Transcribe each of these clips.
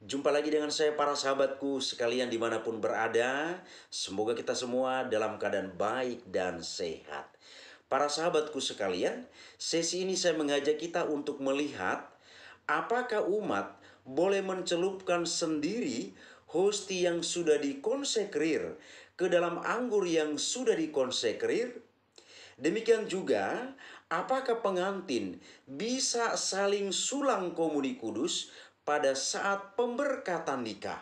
Jumpa lagi dengan saya para sahabatku sekalian dimanapun berada. Semoga kita semua dalam keadaan baik dan sehat. Para sahabatku sekalian, sesi ini saya mengajak kita untuk melihat apakah umat boleh mencelupkan sendiri hosti yang sudah dikonsekrir ke dalam anggur yang sudah dikonsekrir Demikian juga, apakah pengantin bisa saling sulang komuni kudus pada saat pemberkatan nikah.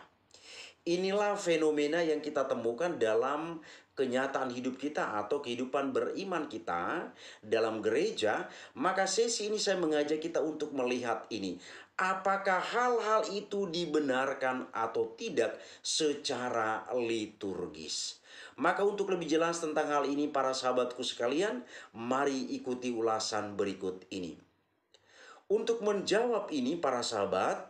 Inilah fenomena yang kita temukan dalam kenyataan hidup kita atau kehidupan beriman kita dalam gereja, maka sesi ini saya mengajak kita untuk melihat ini. Apakah hal-hal itu dibenarkan atau tidak secara liturgis? Maka untuk lebih jelas tentang hal ini para sahabatku sekalian, mari ikuti ulasan berikut ini. Untuk menjawab ini para sahabat,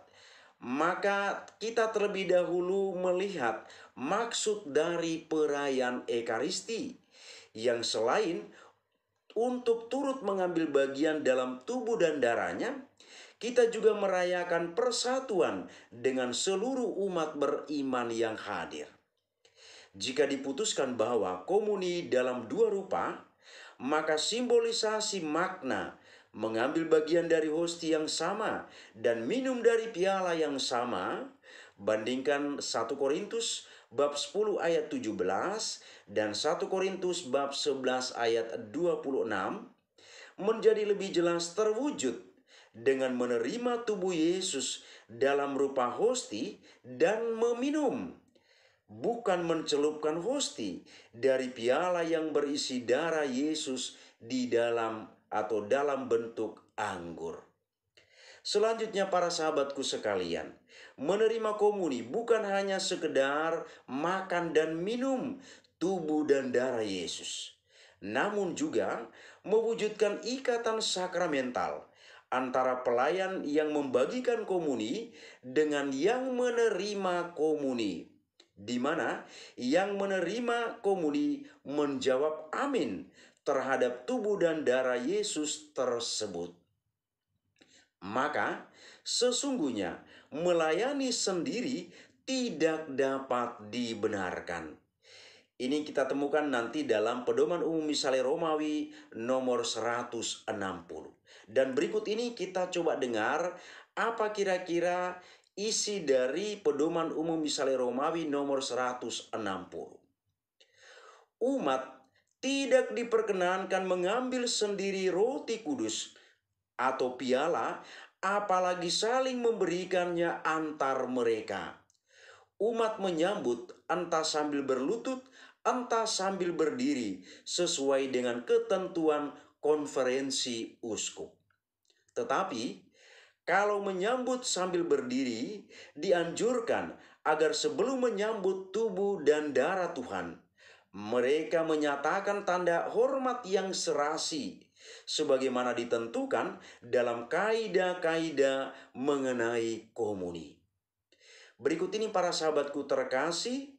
maka kita terlebih dahulu melihat maksud dari perayaan Ekaristi yang selain untuk turut mengambil bagian dalam tubuh dan darahnya, kita juga merayakan persatuan dengan seluruh umat beriman yang hadir. Jika diputuskan bahwa komuni dalam dua rupa, maka simbolisasi makna mengambil bagian dari hosti yang sama dan minum dari piala yang sama, bandingkan 1 Korintus bab 10 ayat 17 dan 1 Korintus bab 11 ayat 26 menjadi lebih jelas terwujud dengan menerima tubuh Yesus dalam rupa hosti dan meminum bukan mencelupkan hosti dari piala yang berisi darah Yesus di dalam atau dalam bentuk anggur. Selanjutnya para sahabatku sekalian, menerima komuni bukan hanya sekedar makan dan minum tubuh dan darah Yesus, namun juga mewujudkan ikatan sakramental antara pelayan yang membagikan komuni dengan yang menerima komuni di mana yang menerima komuni menjawab amin terhadap tubuh dan darah Yesus tersebut. Maka sesungguhnya melayani sendiri tidak dapat dibenarkan. Ini kita temukan nanti dalam pedoman umum misalnya Romawi nomor 160. Dan berikut ini kita coba dengar apa kira-kira isi dari pedoman umum misalnya Romawi nomor 160. Umat tidak diperkenankan mengambil sendiri roti kudus atau piala, apalagi saling memberikannya antar mereka. Umat menyambut entah sambil berlutut, entah sambil berdiri, sesuai dengan ketentuan konferensi uskup. Tetapi, kalau menyambut sambil berdiri, dianjurkan agar sebelum menyambut tubuh dan darah Tuhan, mereka menyatakan tanda hormat yang serasi sebagaimana ditentukan dalam kaidah-kaidah mengenai komuni. Berikut ini para sahabatku terkasih,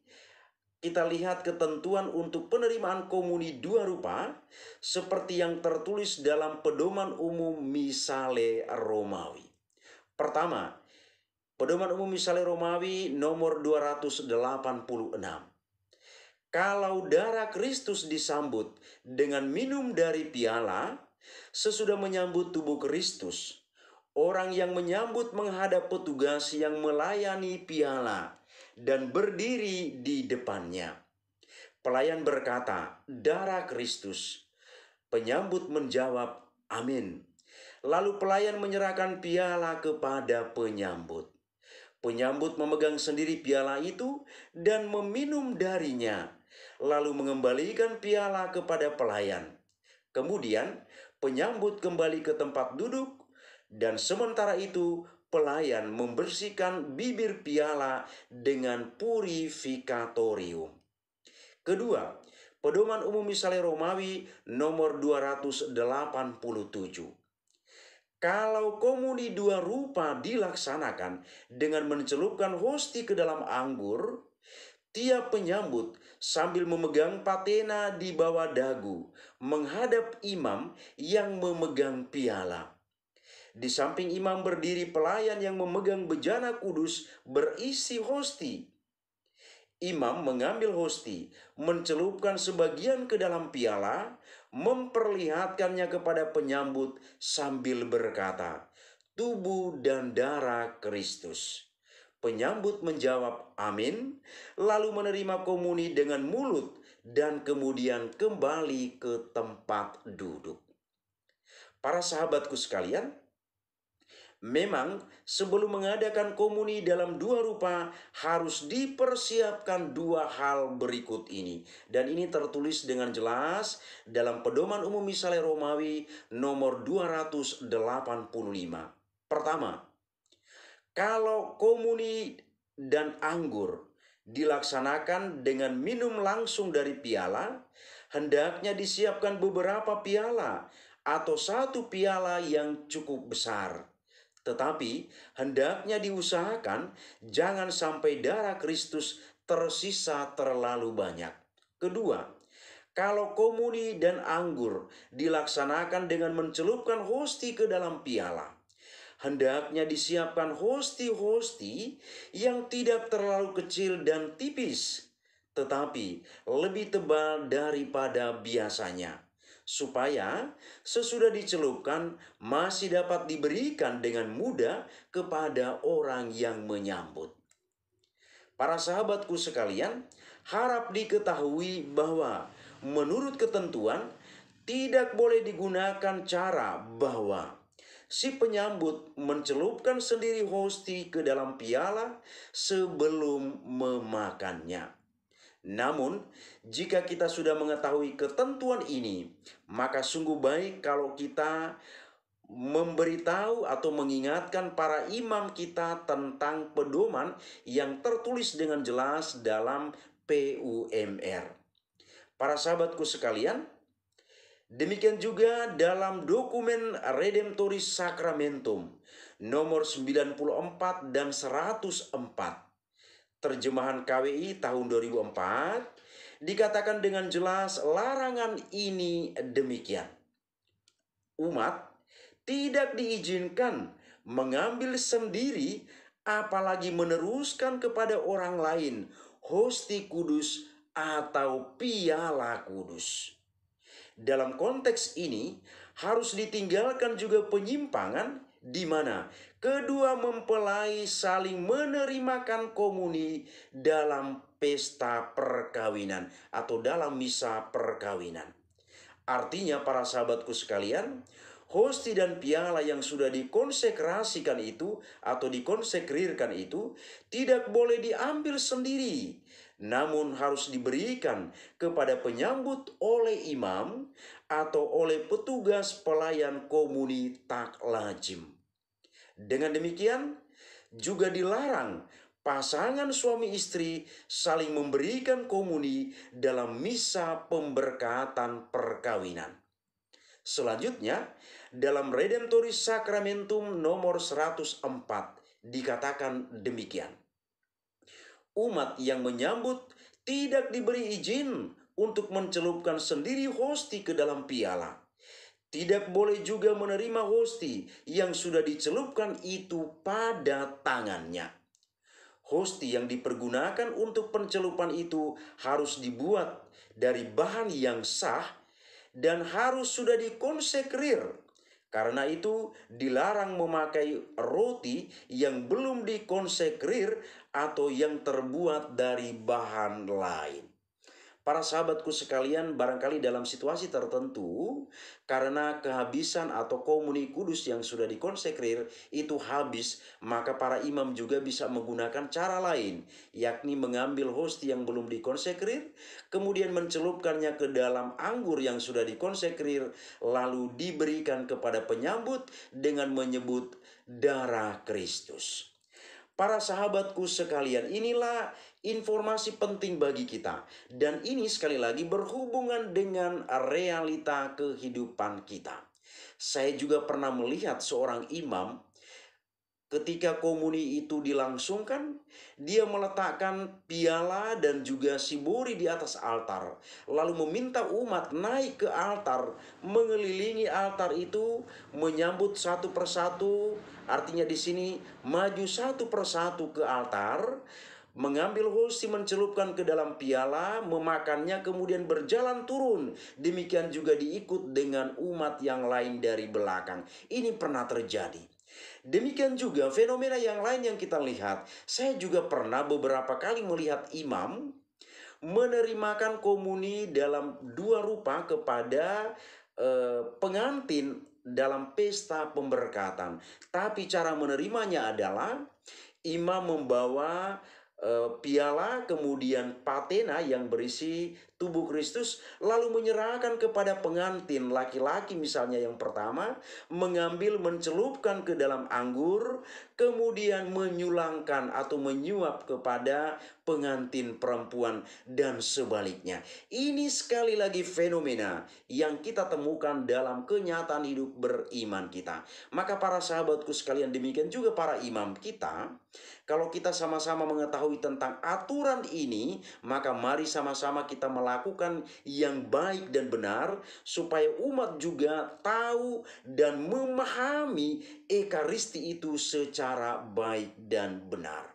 kita lihat ketentuan untuk penerimaan komuni dua rupa seperti yang tertulis dalam pedoman umum Misale Romawi. Pertama, pedoman umum Misale Romawi nomor 286 kalau darah Kristus disambut dengan minum dari piala, sesudah menyambut tubuh Kristus, orang yang menyambut menghadap petugas yang melayani piala dan berdiri di depannya. Pelayan berkata, "Darah Kristus." Penyambut menjawab, "Amin." Lalu pelayan menyerahkan piala kepada penyambut. Penyambut memegang sendiri piala itu dan meminum darinya lalu mengembalikan piala kepada pelayan. Kemudian, penyambut kembali ke tempat duduk, dan sementara itu pelayan membersihkan bibir piala dengan purificatorium. Kedua, Pedoman Umum misalnya Romawi nomor 287. Kalau komuni dua rupa dilaksanakan dengan mencelupkan hosti ke dalam anggur, tiap penyambut sambil memegang patena di bawah dagu, menghadap imam yang memegang piala. Di samping imam berdiri pelayan yang memegang bejana kudus berisi hosti. Imam mengambil hosti, mencelupkan sebagian ke dalam piala, memperlihatkannya kepada penyambut sambil berkata, "Tubuh dan darah Kristus." penyambut menjawab amin, lalu menerima komuni dengan mulut dan kemudian kembali ke tempat duduk. Para sahabatku sekalian, memang sebelum mengadakan komuni dalam dua rupa harus dipersiapkan dua hal berikut ini. Dan ini tertulis dengan jelas dalam pedoman umum misalnya Romawi nomor 285. Pertama, kalau komuni dan anggur dilaksanakan dengan minum langsung dari piala, hendaknya disiapkan beberapa piala atau satu piala yang cukup besar. Tetapi hendaknya diusahakan jangan sampai darah Kristus tersisa terlalu banyak. Kedua, kalau komuni dan anggur dilaksanakan dengan mencelupkan hosti ke dalam piala, hendaknya disiapkan hosti-hosti yang tidak terlalu kecil dan tipis, tetapi lebih tebal daripada biasanya, supaya sesudah dicelupkan masih dapat diberikan dengan mudah kepada orang yang menyambut. Para sahabatku sekalian, harap diketahui bahwa menurut ketentuan tidak boleh digunakan cara bahwa si penyambut mencelupkan sendiri hosti ke dalam piala sebelum memakannya. Namun, jika kita sudah mengetahui ketentuan ini, maka sungguh baik kalau kita memberitahu atau mengingatkan para imam kita tentang pedoman yang tertulis dengan jelas dalam PUMR. Para sahabatku sekalian, Demikian juga dalam dokumen Redemptoris Sacramentum nomor 94 dan 104 terjemahan KWI tahun 2004 dikatakan dengan jelas larangan ini demikian. Umat tidak diizinkan mengambil sendiri apalagi meneruskan kepada orang lain hosti kudus atau piala kudus. Dalam konteks ini, harus ditinggalkan juga penyimpangan di mana kedua mempelai saling menerimakan komuni dalam pesta perkawinan atau dalam misa perkawinan. Artinya para sahabatku sekalian, hosti dan piala yang sudah dikonsekrasikan itu atau dikonsekrirkan itu tidak boleh diambil sendiri, namun harus diberikan kepada penyambut oleh imam atau oleh petugas pelayan komuni tak lajim. Dengan demikian, juga dilarang pasangan suami istri saling memberikan komuni dalam misa pemberkatan perkawinan. Selanjutnya, dalam Redemptoris Sacramentum nomor 104 dikatakan demikian umat yang menyambut tidak diberi izin untuk mencelupkan sendiri hosti ke dalam piala. Tidak boleh juga menerima hosti yang sudah dicelupkan itu pada tangannya. Hosti yang dipergunakan untuk pencelupan itu harus dibuat dari bahan yang sah dan harus sudah dikonsekrir karena itu dilarang memakai roti yang belum dikonsekrir atau yang terbuat dari bahan lain. Para sahabatku sekalian barangkali dalam situasi tertentu karena kehabisan atau komuni kudus yang sudah dikonsekrir itu habis maka para imam juga bisa menggunakan cara lain yakni mengambil hosti yang belum dikonsekrir kemudian mencelupkannya ke dalam anggur yang sudah dikonsekrir lalu diberikan kepada penyambut dengan menyebut darah Kristus. Para sahabatku sekalian, inilah informasi penting bagi kita. Dan ini sekali lagi berhubungan dengan realita kehidupan kita. Saya juga pernah melihat seorang imam Ketika komuni itu dilangsungkan, dia meletakkan piala dan juga sibori di atas altar, lalu meminta umat naik ke altar, mengelilingi altar itu, menyambut satu persatu. Artinya, di sini maju satu persatu ke altar, mengambil hosti, mencelupkan ke dalam piala, memakannya, kemudian berjalan turun. Demikian juga diikut dengan umat yang lain dari belakang. Ini pernah terjadi. Demikian juga fenomena yang lain yang kita lihat. Saya juga pernah beberapa kali melihat imam menerimakan komuni dalam dua rupa kepada eh, pengantin dalam pesta pemberkatan. Tapi cara menerimanya adalah imam membawa eh, piala kemudian patena yang berisi tubuh Kristus lalu menyerahkan kepada pengantin laki-laki misalnya yang pertama mengambil mencelupkan ke dalam anggur kemudian menyulangkan atau menyuap kepada pengantin perempuan dan sebaliknya. Ini sekali lagi fenomena yang kita temukan dalam kenyataan hidup beriman kita. Maka para sahabatku sekalian demikian juga para imam kita kalau kita sama-sama mengetahui tentang aturan ini maka mari sama-sama kita melakukan melakukan yang baik dan benar supaya umat juga tahu dan memahami ekaristi itu secara baik dan benar.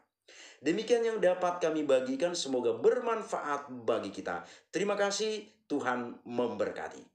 Demikian yang dapat kami bagikan semoga bermanfaat bagi kita. Terima kasih Tuhan memberkati.